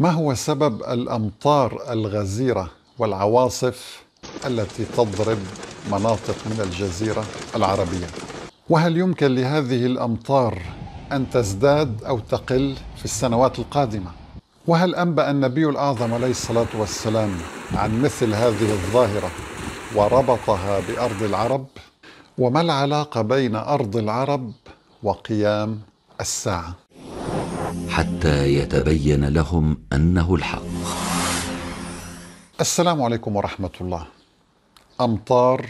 ما هو سبب الامطار الغزيره والعواصف التي تضرب مناطق من الجزيره العربيه وهل يمكن لهذه الامطار ان تزداد او تقل في السنوات القادمه وهل انبا النبي الاعظم عليه الصلاه والسلام عن مثل هذه الظاهره وربطها بارض العرب وما العلاقه بين ارض العرب وقيام الساعه حتى يتبين لهم انه الحق. السلام عليكم ورحمه الله. امطار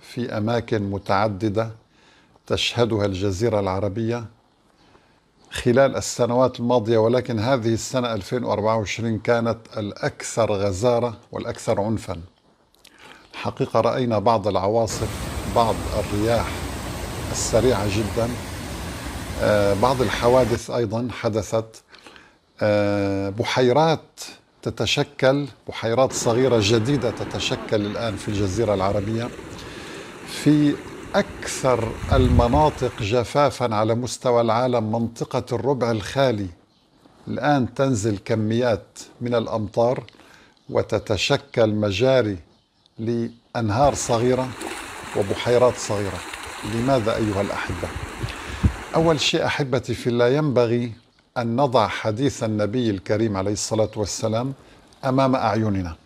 في اماكن متعدده تشهدها الجزيره العربيه خلال السنوات الماضيه ولكن هذه السنه 2024 كانت الاكثر غزاره والاكثر عنفا. حقيقه راينا بعض العواصف، بعض الرياح السريعه جدا آه، بعض الحوادث أيضا حدثت آه، بحيرات تتشكل بحيرات صغيرة جديدة تتشكل الآن في الجزيرة العربية في أكثر المناطق جفافا على مستوى العالم منطقة الربع الخالي الآن تنزل كميات من الأمطار وتتشكل مجاري لأنهار صغيرة وبحيرات صغيرة لماذا أيها الأحبة؟ أول شيء أحبتي في الله ينبغي أن نضع حديث النبي الكريم عليه الصلاة والسلام أمام أعيننا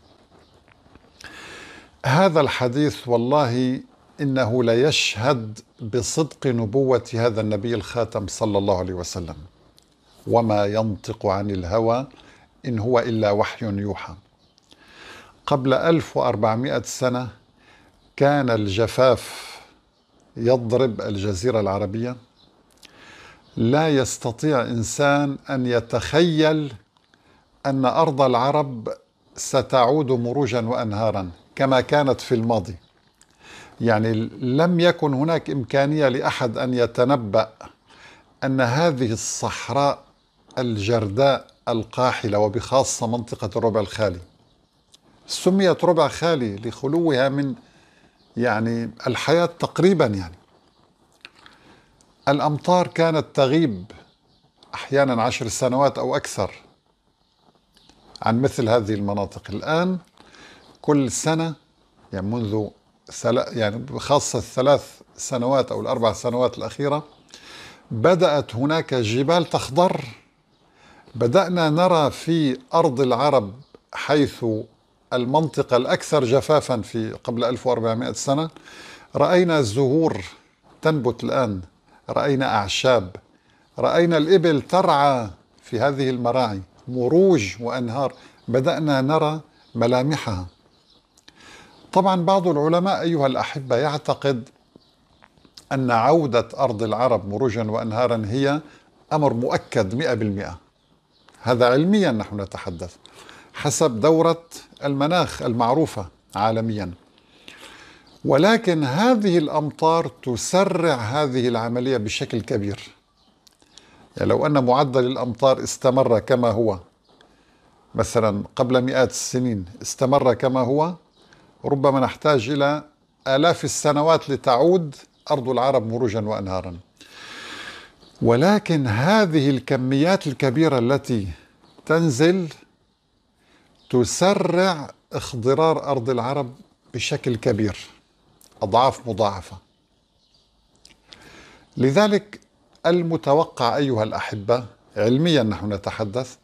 هذا الحديث والله إنه ليشهد بصدق نبوة هذا النبي الخاتم صلى الله عليه وسلم وما ينطق عن الهوى إن هو إلا وحي يوحى قبل 1400 سنة كان الجفاف يضرب الجزيرة العربية لا يستطيع انسان ان يتخيل ان ارض العرب ستعود مروجا وانهارا كما كانت في الماضي يعني لم يكن هناك امكانيه لاحد ان يتنبا ان هذه الصحراء الجرداء القاحله وبخاصه منطقه الربع الخالي سميت ربع خالي لخلوها من يعني الحياه تقريبا يعني الأمطار كانت تغيب أحيانا عشر سنوات أو أكثر عن مثل هذه المناطق الآن كل سنة يعني منذ يعني خاصة الثلاث سنوات أو الأربع سنوات الأخيرة بدأت هناك جبال تخضر بدأنا نرى في أرض العرب حيث المنطقة الأكثر جفافا في قبل 1400 سنة رأينا الزهور تنبت الآن راينا اعشاب راينا الابل ترعى في هذه المراعي مروج وانهار بدانا نرى ملامحها طبعا بعض العلماء ايها الاحبه يعتقد ان عوده ارض العرب مروجا وانهارا هي امر مؤكد 100% هذا علميا نحن نتحدث حسب دوره المناخ المعروفه عالميا ولكن هذه الأمطار تسرع هذه العملية بشكل كبير يعني لو أن معدل الأمطار استمر كما هو مثلا قبل مئات السنين استمر كما هو ربما نحتاج إلى آلاف السنوات لتعود أرض العرب مروجا وأنهارا ولكن هذه الكميات الكبيرة التي تنزل تسرع اخضرار أرض العرب بشكل كبير أضعاف مضاعفة لذلك المتوقع أيها الأحبة علميا نحن نتحدث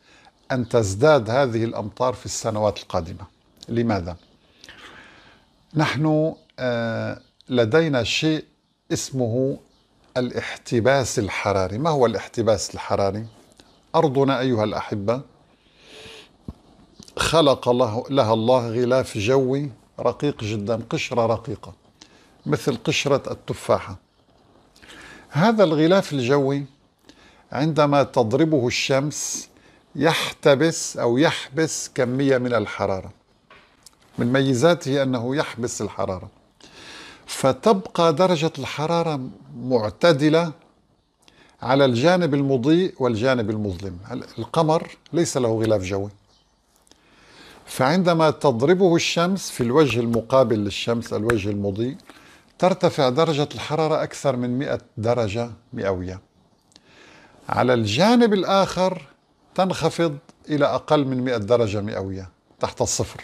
أن تزداد هذه الأمطار في السنوات القادمة لماذا؟ نحن آه، لدينا شيء اسمه الاحتباس الحراري ما هو الاحتباس الحراري؟ أرضنا أيها الأحبة خلق له لها الله غلاف جوي رقيق جدا قشرة رقيقة مثل قشرة التفاحة هذا الغلاف الجوي عندما تضربه الشمس يحتبس أو يحبس كمية من الحرارة من ميزاته أنه يحبس الحرارة فتبقى درجة الحرارة معتدلة على الجانب المضيء والجانب المظلم القمر ليس له غلاف جوي فعندما تضربه الشمس في الوجه المقابل للشمس الوجه المضيء ترتفع درجة الحرارة أكثر من 100 درجة مئوية على الجانب الآخر تنخفض إلى أقل من 100 درجة مئوية تحت الصفر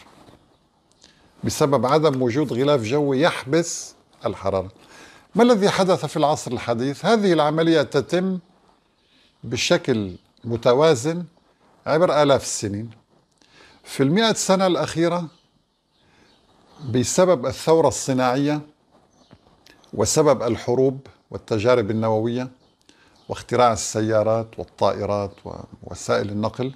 بسبب عدم وجود غلاف جوي يحبس الحرارة ما الذي حدث في العصر الحديث؟ هذه العملية تتم بشكل متوازن عبر آلاف السنين في المئة سنة الأخيرة بسبب الثورة الصناعية وسبب الحروب والتجارب النووية واختراع السيارات والطائرات ووسائل النقل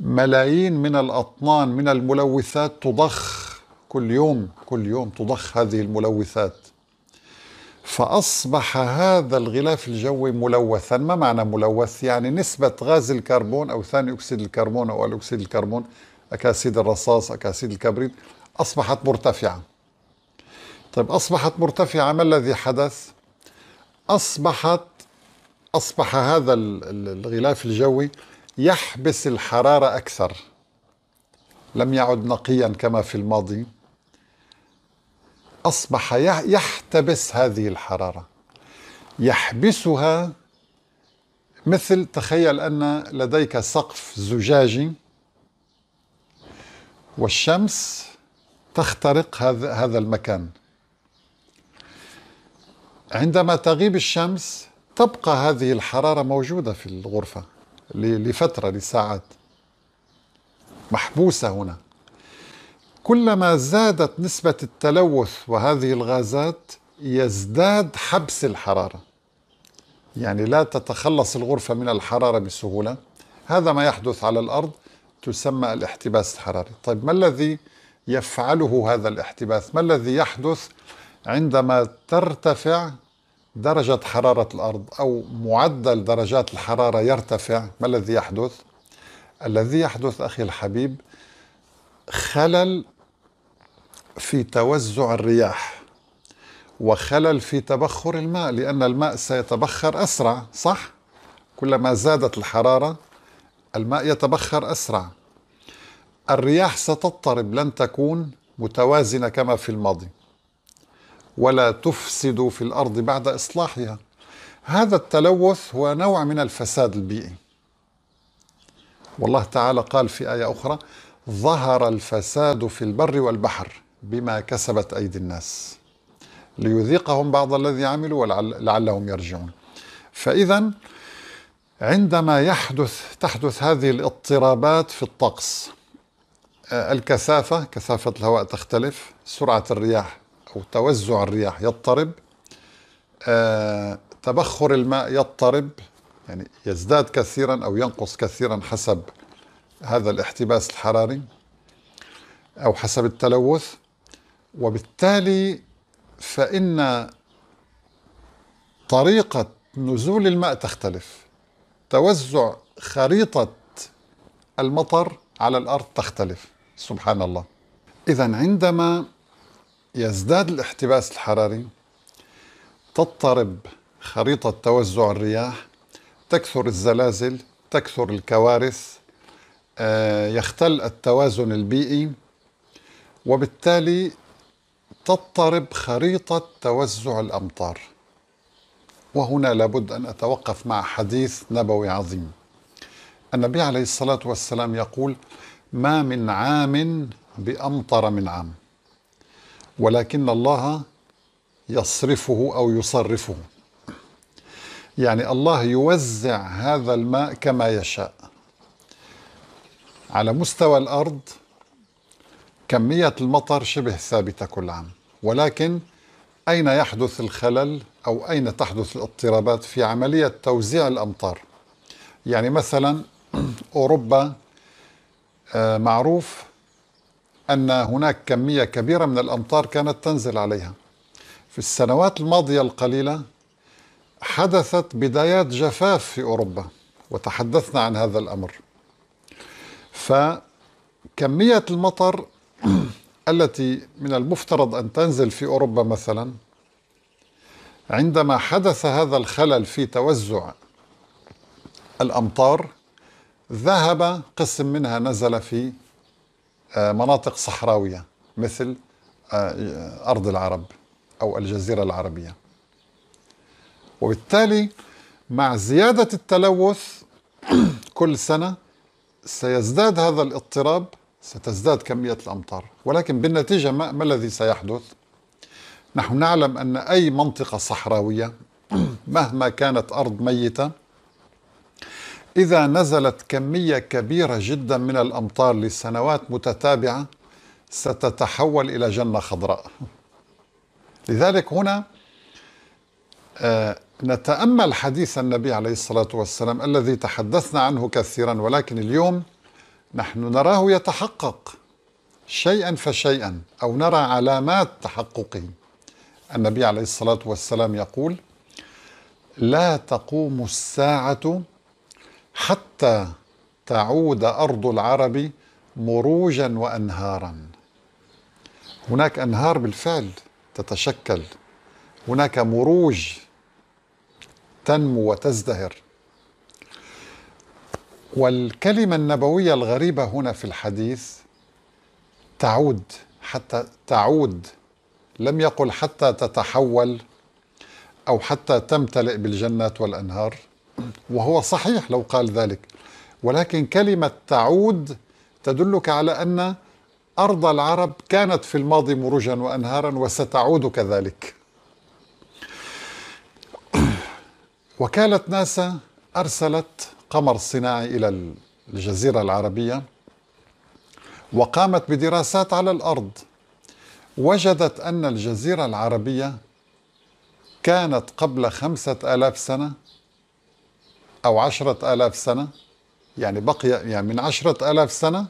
ملايين من الأطنان من الملوثات تضخ كل يوم كل يوم تضخ هذه الملوثات فأصبح هذا الغلاف الجوي ملوثا ما معنى ملوث؟ يعني نسبة غاز الكربون أو ثاني أكسيد الكربون أو أكسيد الكربون أكاسيد الرصاص أكاسيد الكبريت أصبحت مرتفعة طيب أصبحت مرتفعة ما الذي حدث؟ أصبحت أصبح هذا الغلاف الجوي يحبس الحرارة أكثر لم يعد نقيا كما في الماضي أصبح يحتبس هذه الحرارة يحبسها مثل تخيل أن لديك سقف زجاجي والشمس تخترق هذا هذا المكان عندما تغيب الشمس تبقى هذه الحرارة موجودة في الغرفة لفترة لساعات محبوسة هنا كلما زادت نسبة التلوث وهذه الغازات يزداد حبس الحرارة يعني لا تتخلص الغرفة من الحرارة بسهولة هذا ما يحدث على الأرض تسمى الاحتباس الحراري طيب ما الذي يفعله هذا الاحتباس ما الذي يحدث عندما ترتفع درجة حرارة الأرض أو معدل درجات الحرارة يرتفع ما الذي يحدث؟ الذي يحدث أخي الحبيب خلل في توزع الرياح وخلل في تبخر الماء لأن الماء سيتبخر أسرع صح؟ كلما زادت الحرارة الماء يتبخر أسرع الرياح ستضطرب لن تكون متوازنة كما في الماضي ولا تفسد في الارض بعد اصلاحها هذا التلوث هو نوع من الفساد البيئي والله تعالى قال في ايه اخرى ظهر الفساد في البر والبحر بما كسبت ايدي الناس ليذيقهم بعض الذي عملوا ولعلهم يرجعون فاذا عندما يحدث تحدث هذه الاضطرابات في الطقس آه، الكثافة كثافة الهواء تختلف سرعة الرياح أو توزع الرياح يضطرب آه، تبخر الماء يضطرب يعني يزداد كثيرا أو ينقص كثيرا حسب هذا الاحتباس الحراري أو حسب التلوث وبالتالي فإن طريقة نزول الماء تختلف توزع خريطة المطر على الأرض تختلف سبحان الله إذا عندما يزداد الاحتباس الحراري تضطرب خريطة توزع الرياح تكثر الزلازل تكثر الكوارث آه، يختل التوازن البيئي وبالتالي تضطرب خريطة توزع الأمطار وهنا لابد أن أتوقف مع حديث نبوي عظيم النبي عليه الصلاة والسلام يقول ما من عام بأمطر من عام ولكن الله يصرفه أو يصرفه يعني الله يوزع هذا الماء كما يشاء على مستوى الأرض كمية المطر شبه ثابتة كل عام ولكن أين يحدث الخلل أو أين تحدث الاضطرابات في عملية توزيع الأمطار يعني مثلا أوروبا آه، معروف أن هناك كمية كبيرة من الأمطار كانت تنزل عليها في السنوات الماضية القليلة حدثت بدايات جفاف في أوروبا وتحدثنا عن هذا الأمر فكمية المطر التي من المفترض أن تنزل في أوروبا مثلا عندما حدث هذا الخلل في توزع الأمطار ذهب قسم منها نزل في آه، مناطق صحراوية مثل آه، أرض العرب أو الجزيرة العربية وبالتالي مع زيادة التلوث كل سنة سيزداد هذا الاضطراب ستزداد كمية الأمطار ولكن بالنتيجة ما, ما الذي سيحدث؟ نحن نعلم أن أي منطقة صحراوية مهما كانت أرض ميتة إذا نزلت كمية كبيرة جدا من الأمطار لسنوات متتابعة ستتحول إلى جنة خضراء لذلك هنا آه، نتأمل حديث النبي عليه الصلاة والسلام الذي تحدثنا عنه كثيرا ولكن اليوم نحن نراه يتحقق شيئا فشيئا أو نرى علامات تحققه النبي عليه الصلاة والسلام يقول لا تقوم الساعة حتى تعود أرض العرب مروجا وأنهارا هناك أنهار بالفعل تتشكل هناك مروج تنمو وتزدهر والكلمة النبوية الغريبة هنا في الحديث تعود حتى تعود لم يقل حتى تتحول أو حتى تمتلئ بالجنات والأنهار وهو صحيح لو قال ذلك ولكن كلمة تعود تدلك على أن أرض العرب كانت في الماضي مروجا وأنهارا وستعود كذلك وكالة ناسا أرسلت قمر صناعي إلى الجزيرة العربية وقامت بدراسات على الأرض وجدت أن الجزيرة العربية كانت قبل خمسة آلاف سنة أو عشرة آلاف سنة يعني بقي يعني من عشرة آلاف سنة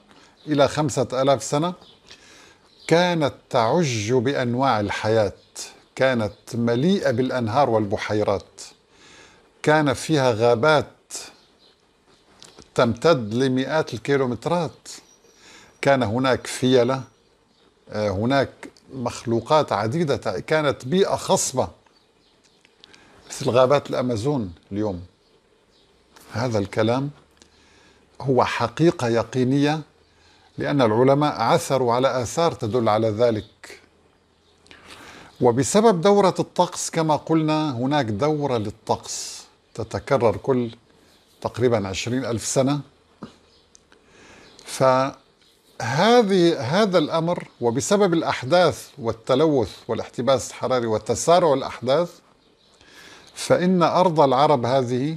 إلى خمسة آلاف سنة كانت تعج بأنواع الحياة كانت مليئة بالأنهار والبحيرات كان فيها غابات تمتد لمئات الكيلومترات كان هناك فيلة آه، هناك مخلوقات عديدة كانت بيئة خصبة مثل غابات الأمازون اليوم هذا الكلام هو حقيقة يقينية لأن العلماء عثروا على آثار تدل على ذلك وبسبب دورة الطقس كما قلنا هناك دورة للطقس تتكرر كل تقريبا عشرين ألف سنة فهذه هذا الأمر وبسبب الأحداث والتلوث والاحتباس الحراري وتسارع الأحداث فإن أرض العرب هذه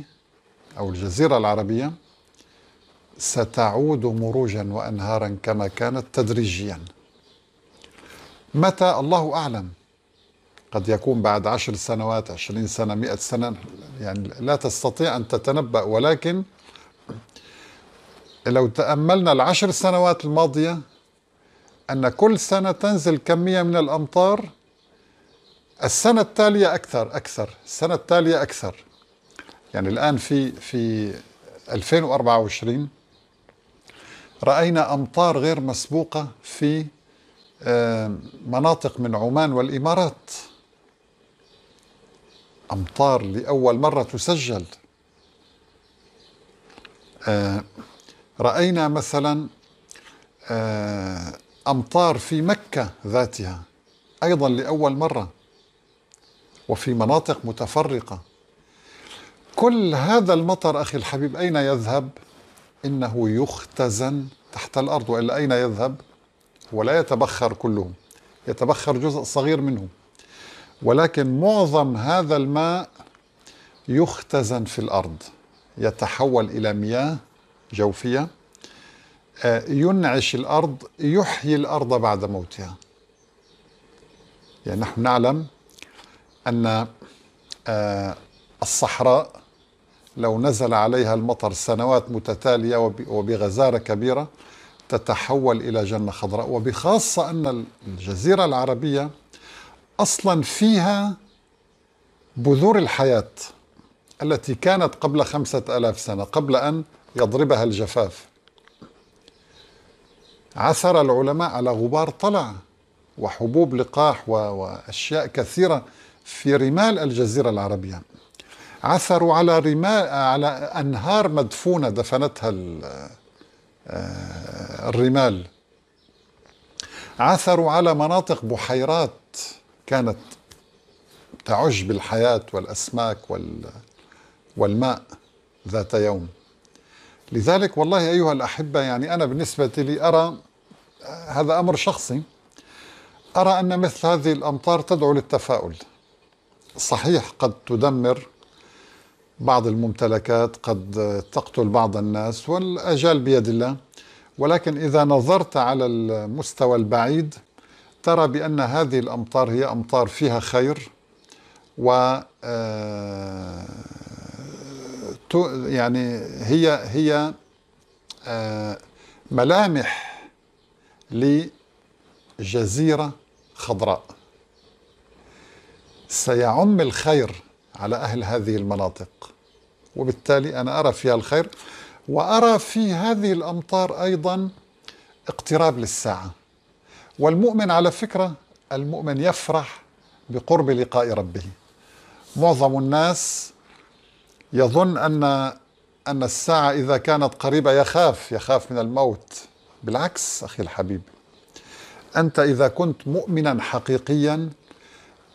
أو الجزيرة العربية ستعود مروجا وأنهارا كما كانت تدريجيا متى الله أعلم قد يكون بعد عشر سنوات عشرين سنة مئة سنة يعني لا تستطيع أن تتنبأ ولكن لو تأملنا العشر سنوات الماضية أن كل سنة تنزل كمية من الأمطار السنة التالية أكثر أكثر السنة التالية أكثر يعني الآن في في 2024 رأينا أمطار غير مسبوقة في آه، مناطق من عمان والإمارات أمطار لأول مرة تسجل آه، رأينا مثلا آه، أمطار في مكة ذاتها أيضا لأول مرة وفي مناطق متفرقة كل هذا المطر أخي الحبيب أين يذهب؟ إنه يختزن تحت الأرض وإلا أين يذهب؟ ولا يتبخر كله يتبخر جزء صغير منه ولكن معظم هذا الماء يختزن في الأرض يتحول إلى مياه جوفية آه، ينعش الأرض يحيي الأرض بعد موتها يعني نحن نعلم أن آه، الصحراء لو نزل عليها المطر سنوات متتالية وبغزارة كبيرة تتحول إلى جنة خضراء وبخاصة أن الجزيرة العربية أصلا فيها بذور الحياة التي كانت قبل خمسة ألاف سنة قبل أن يضربها الجفاف عثر العلماء على غبار طلع وحبوب لقاح وأشياء كثيرة في رمال الجزيرة العربية عثروا على رمال على انهار مدفونه دفنتها آه، الرمال عثروا على مناطق بحيرات كانت تعج بالحياه والاسماك وال والماء ذات يوم لذلك والله ايها الاحبه يعني انا بالنسبه لي ارى آه، هذا امر شخصي ارى ان مثل هذه الامطار تدعو للتفاؤل صحيح قد تدمر بعض الممتلكات قد تقتل بعض الناس والأجال بيد الله ولكن إذا نظرت على المستوى البعيد ترى بأن هذه الأمطار هي أمطار فيها خير و آه، يعني هي هي آه، ملامح لجزيرة خضراء سيعم الخير على أهل هذه المناطق وبالتالي أنا أرى فيها الخير وأرى في هذه الأمطار أيضا اقتراب للساعة والمؤمن على فكرة المؤمن يفرح بقرب لقاء ربه معظم الناس يظن أن أن الساعة إذا كانت قريبة يخاف يخاف من الموت بالعكس أخي الحبيب أنت إذا كنت مؤمنا حقيقيا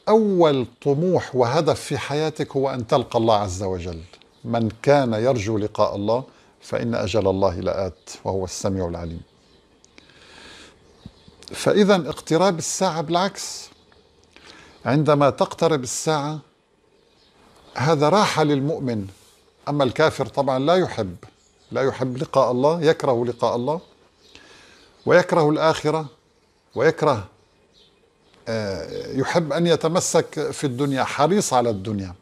أول طموح وهدف في حياتك هو أن تلقى الله عز وجل من كان يرجو لقاء الله فإن أجل الله لآت وهو السميع العليم فإذا اقتراب الساعة بالعكس عندما تقترب الساعة هذا راحة للمؤمن أما الكافر طبعا لا يحب لا يحب لقاء الله يكره لقاء الله ويكره الآخرة ويكره يحب أن يتمسك في الدنيا حريص على الدنيا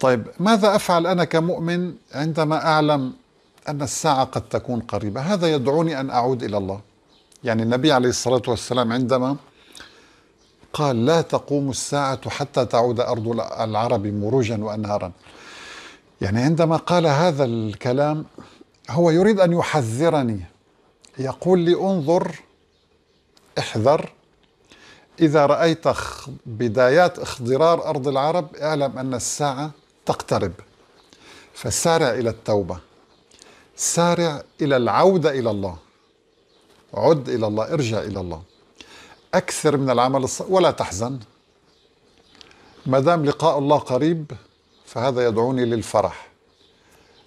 طيب ماذا أفعل أنا كمؤمن عندما أعلم أن الساعة قد تكون قريبة هذا يدعوني أن أعود إلى الله يعني النبي عليه الصلاة والسلام عندما قال لا تقوم الساعة حتى تعود أرض العرب مروجا وأنهارا يعني عندما قال هذا الكلام هو يريد أن يحذرني يقول لي انظر احذر إذا رأيت بدايات اخضرار أرض العرب اعلم أن الساعة تقترب فسارع إلى التوبة سارع إلى العودة إلى الله عد إلى الله ارجع إلى الله أكثر من العمل الص... ولا تحزن ما دام لقاء الله قريب فهذا يدعوني للفرح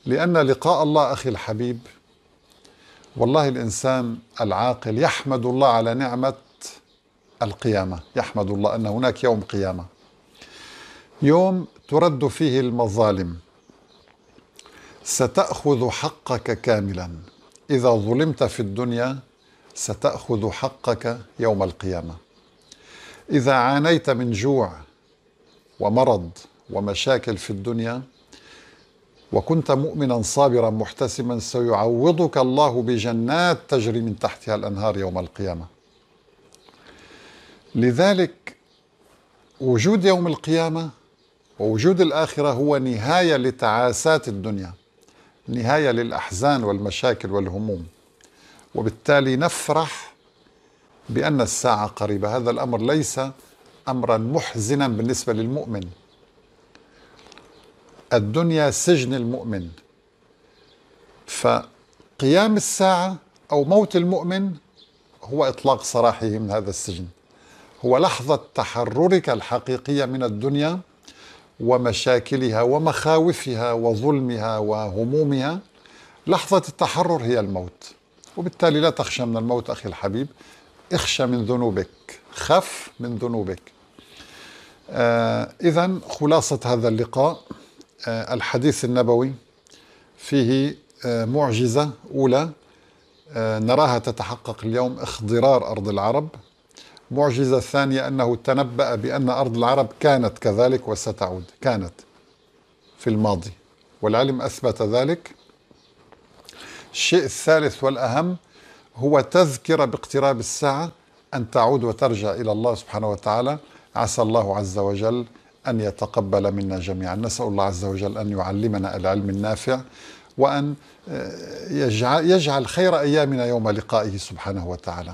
لأن لقاء الله أخي الحبيب والله الإنسان العاقل يحمد الله على نعمة القيامة يحمد الله أن هناك يوم قيامة يوم ترد فيه المظالم ستأخذ حقك كاملا إذا ظلمت في الدنيا ستأخذ حقك يوم القيامة إذا عانيت من جوع ومرض ومشاكل في الدنيا وكنت مؤمنا صابرا محتسما سيعوضك الله بجنات تجري من تحتها الانهار يوم القيامه لذلك وجود يوم القيامه ووجود الاخره هو نهايه لتعاسات الدنيا نهايه للاحزان والمشاكل والهموم وبالتالي نفرح بان الساعه قريبه هذا الامر ليس امرا محزنا بالنسبه للمؤمن الدنيا سجن المؤمن فقيام الساعه او موت المؤمن هو اطلاق سراحه من هذا السجن هو لحظة تحررك الحقيقية من الدنيا ومشاكلها ومخاوفها وظلمها وهمومها لحظة التحرر هي الموت وبالتالي لا تخشى من الموت أخي الحبيب اخشى من ذنوبك خف من ذنوبك آه إذا خلاصة هذا اللقاء آه الحديث النبوي فيه آه معجزة أولى آه نراها تتحقق اليوم اخضرار أرض العرب معجزة ثانية أنه تنبأ بأن أرض العرب كانت كذلك وستعود كانت في الماضي والعلم أثبت ذلك الشيء الثالث والأهم هو تذكرة باقتراب الساعة أن تعود وترجع إلى الله سبحانه وتعالى عسى الله عز وجل أن يتقبل منا جميعا نسأل الله عز وجل أن يعلمنا العلم النافع وأن آه، يجعل, يجعل خير أيامنا يوم لقائه سبحانه وتعالى